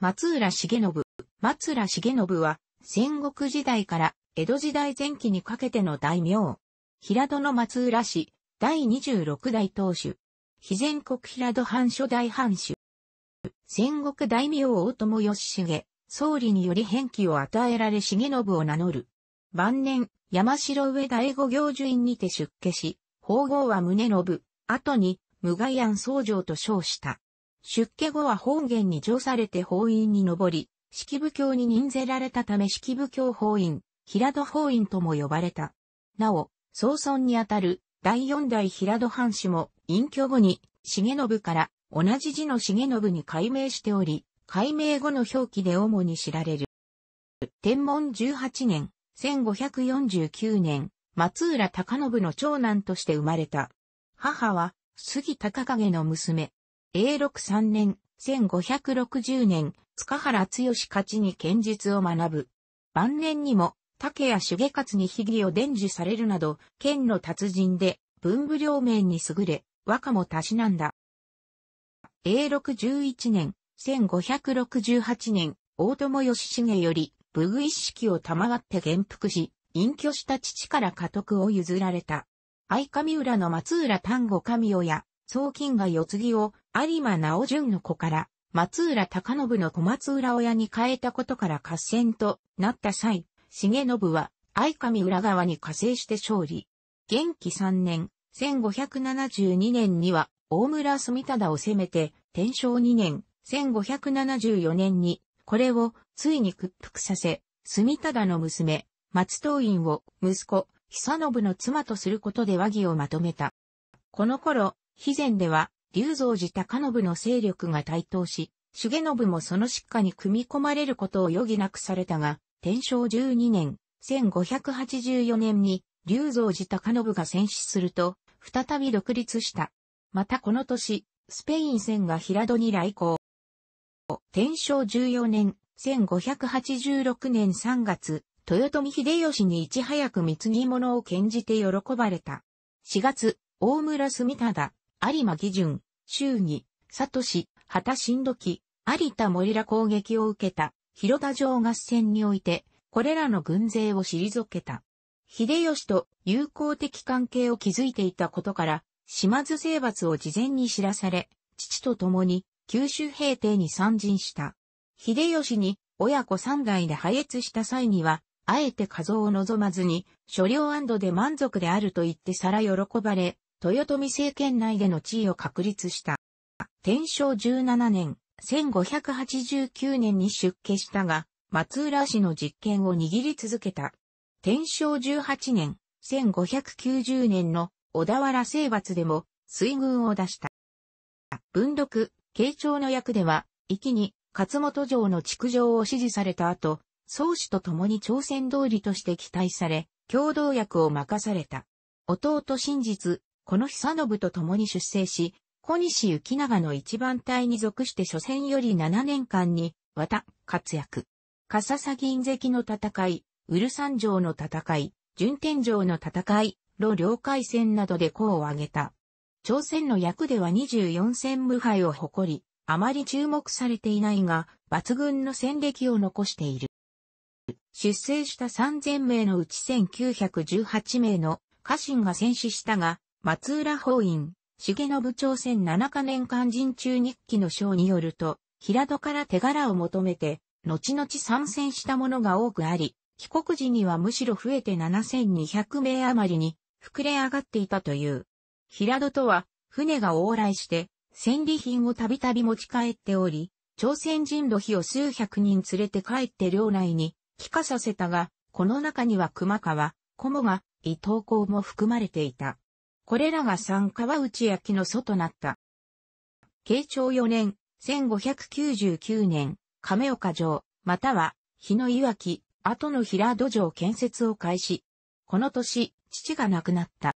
松浦重信。松浦重信は、戦国時代から江戸時代前期にかけての大名。平戸の松浦氏、第26代当主。非全国平戸藩初代藩主。戦国大名大友義重、総理により返記を与えられ重信を名乗る。晩年、山城上第五行寿院にて出家し、法号は宗信、後に、無害安僧正と称した。出家後は本源に乗されて法院に上り、式部教に任ぜられたため式部教法院、平戸法院とも呼ばれた。なお、総尊にあたる第四代平戸藩主も隠居後に重信から同じ字の重信に改名しており、改名後の表記で主に知られる。天文18年、1549年、松浦隆信の長男として生まれた。母は杉隆景の娘、A63 年、1560年、塚原剛勝ちに剣術を学ぶ。晩年にも、竹谷重勝に秘技を伝授されるなど、剣の達人で、文武両面に優れ、和歌も足しなんだ。A611 年、1568年、大友義重より、武具一式を賜って元服し、隠居した父から家督を譲られた。相上浦の松浦丹後神尾や、宗金が世継ぎを有馬直順の子から松浦隆信の小松浦親に変えたことから合戦となった際、重信は相上浦川に加勢して勝利。元気3年、1572年には大村住忠を攻めて、天正2年、1574年に、これをついに屈服させ、住忠の娘、松東院を息子、久信の妻とすることで和議をまとめた。この頃、肥前では、龍造寺高信の勢力が台頭し、重信もその執下に組み込まれることを余儀なくされたが、天正12年、1584年に、龍造寺高信が戦死すると、再び独立した。またこの年、スペイン戦が平戸に来航。天正14年、1586年3月、豊臣秀吉にいち早く貢ぎ物を献じて喜ばれた。4月、大村住忠、有馬義順、周儀、聡、畑新時、有田森ら攻撃を受けた、広田城合戦において、これらの軍勢を退けた。秀吉と友好的関係を築いていたことから、島津征伐を事前に知らされ、父と共に九州平定に参陣した。秀吉に親子三代で破裂した際には、あえて数を望まずに、所領安堵で満足であると言ってさら喜ばれ、豊臣政権内での地位を確立した。天正17年、1589年に出家したが、松浦氏の実権を握り続けた。天正18年、1590年の小田原征伐でも水軍を出した。文禄、慶長の役では、気に勝本城の築城を指示された後、宗主と共に朝鮮通りとして期待され、共同役を任された。弟真実、この久信と共に出征し、小西行長の一番隊に属して初戦より7年間に、わた、活躍。笠佐銀関の戦い、ウル三条の戦い、順天城の戦い、路領海戦などで功を挙げた。朝鮮の役では24戦無敗を誇り、あまり注目されていないが、抜群の戦歴を残している。出征した3000名のうち1918名の家臣が戦死したが、松浦法院、重信朝鮮七カ年間人中日記の章によると、平戸から手柄を求めて、後々参戦したものが多くあり、帰国時にはむしろ増えて7200名余りに膨れ上がっていたという。平戸とは、船が往来して、戦利品をたびたび持ち帰っており、朝鮮人土費を数百人連れて帰って領内に帰化させたが、この中には熊川、小茂が、伊東港も含まれていた。これらが三川内焼の祖となった。慶長4年、1599年、亀岡城、または、日の岩木、後の平戸城建設を開始。この年、父が亡くなった。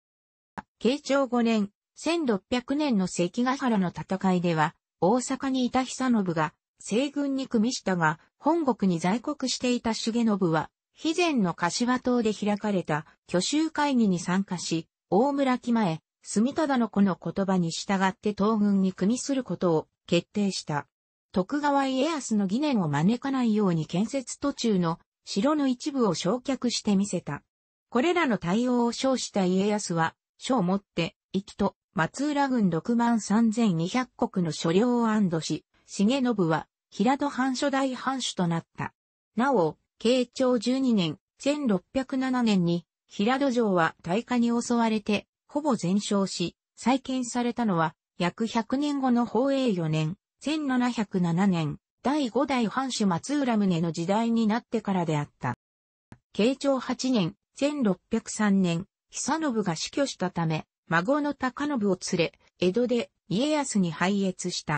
慶長5年、1600年の関ヶ原の戦いでは、大阪にいた久信が、西軍に組みしたが、本国に在国していた重信は、肥前の柏島で開かれた挙集会議に参加し、大村木前、住忠の子の言葉に従って東軍に組みすることを決定した。徳川家康の疑念を招かないように建設途中の城の一部を焼却してみせた。これらの対応を称した家康は、書をもって、行きと松浦軍6万3200国の所領を安堵し、重信は平戸藩初代藩主となった。なお、慶長12年、1607年に平戸城は大火に襲われて、ほぼ全焼し、再建されたのは、約100年後の宝永4年、1707年、第5代藩主松浦宗の時代になってからであった。慶長8年、1603年、久信が死去したため、孫の高信を連れ、江戸で家康に拝謁した。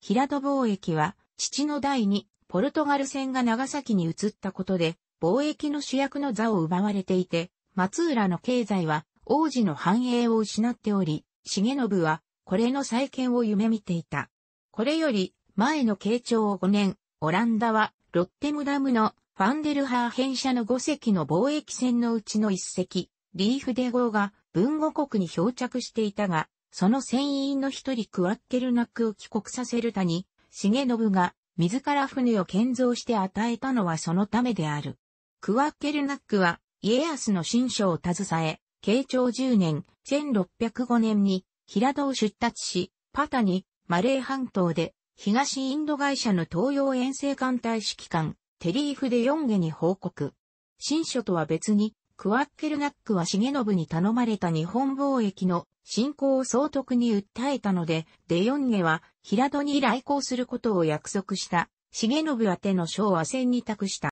平戸貿易は、父の代にポルトガル船が長崎に移ったことで、貿易の主役の座を奪われていて、松浦の経済は王子の繁栄を失っており、重信はこれの再建を夢見ていた。これより前の慶長5年、オランダはロッテムダムのファンデルハー編社の5隻の貿易船のうちの1隻、リーフデ号が文語国に漂着していたが、その船員の一人クワッケルナックを帰国させるたに、重信が自ら船を建造して与えたのはそのためである。クワッケルナックは、家康の新書を携え、慶長10年、1605年に、平戸を出立し、パタに、マレー半島で、東インド会社の東洋遠征艦隊指揮官、テリーフヨ4下に報告。新書とは別に、クワッケルナックは重信に頼まれた日本貿易の進行を総督に訴えたので、デヨンゲは平戸に来航することを約束した、重信宛ての書を戦に託した。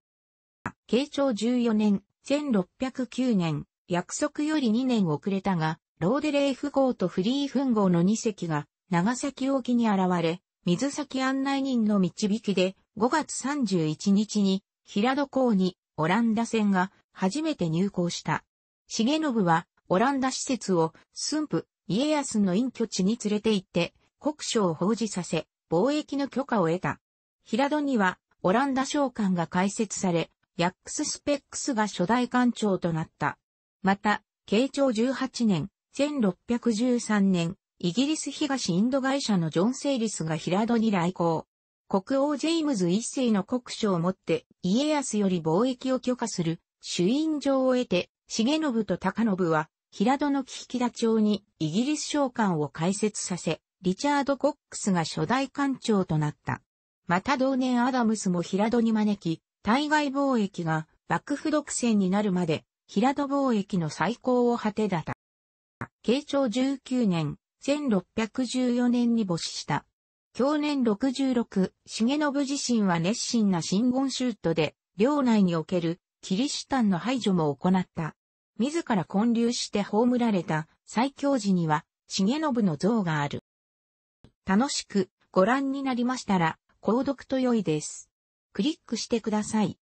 慶長14年、1609年、約束より2年遅れたが、ローデレーフ号とフリーフン号の2隻が、長崎沖に現れ、水先案内人の導きで、5月31日に、平戸港に、オランダ船が、初めて入港した。重信は、オランダ施設を、駿府、家康の隠居地に連れて行って、国書を報じさせ、貿易の許可を得た。平戸には、オランダ商館が開設され、ヤックス・スペックスが初代艦長となった。また、慶長18年、1613年、イギリス東インド会社のジョン・セイリスが平戸に来航。国王ジェイムズ一世の国書をもって家康より貿易を許可する主因状を得て、重信と高信は平戸の木田町にイギリス商館を開設させ、リチャード・コックスが初代館長となった。また同年アダムスも平戸に招き、対外貿易が幕府独占になるまで、平戸貿易の最高を果てだった。慶長19年、1614年に没した。去年66、重信自身は熱心な真言衆徒で、領内におけるキリシタンの排除も行った。自ら混流して葬られた最強寺には、重信の像がある。楽しくご覧になりましたら、購読と良いです。クリックしてください。